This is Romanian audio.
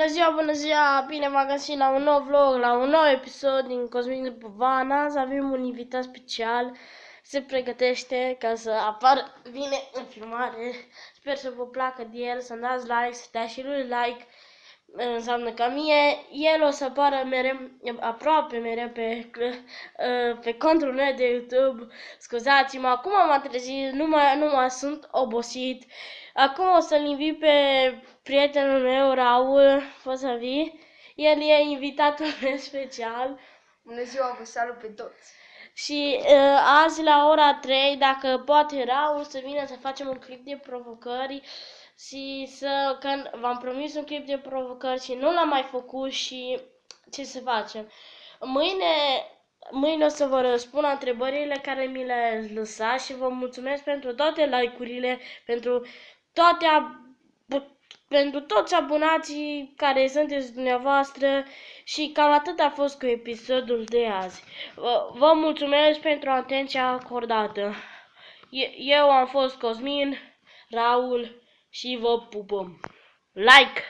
Bună ziua, bună ziua! Bine v-am găsit la un nou vlog, la un nou episod din Cosmin Dubovana. Azi avem un invitat special. Se pregătește ca să apar vine în filmare. Sper să vă placă de el, să-mi dați like, să dați și lui like înseamnă ca mie, el o să apară mereu, aproape mereu pe, uh, pe contul meu de YouTube. Scuzați-mă, acum m-am trezit, nu mai, nu mai sunt obosit. Acum o să-l invit pe prietenul meu, Raul, poți să vii? El e invitatul meu special. Bună ziua, vă salut pe toți! Și uh, azi la ora 3, dacă poate Raul să vină să facem un clip de provocări, uh, și să, că v-am promis un clip de provocări și nu l-am mai făcut și ce să facem. Mâine, mâine o să vă răspund la întrebările care mi le lăsat și vă mulțumesc pentru toate like-urile, pentru toate pentru toți abonații care sunteți dumneavoastră și cam atât a fost cu episodul de azi. Vă, vă mulțumesc pentru atenția acordată. Eu am fost Cosmin, Raul Shiva Poopum. Like.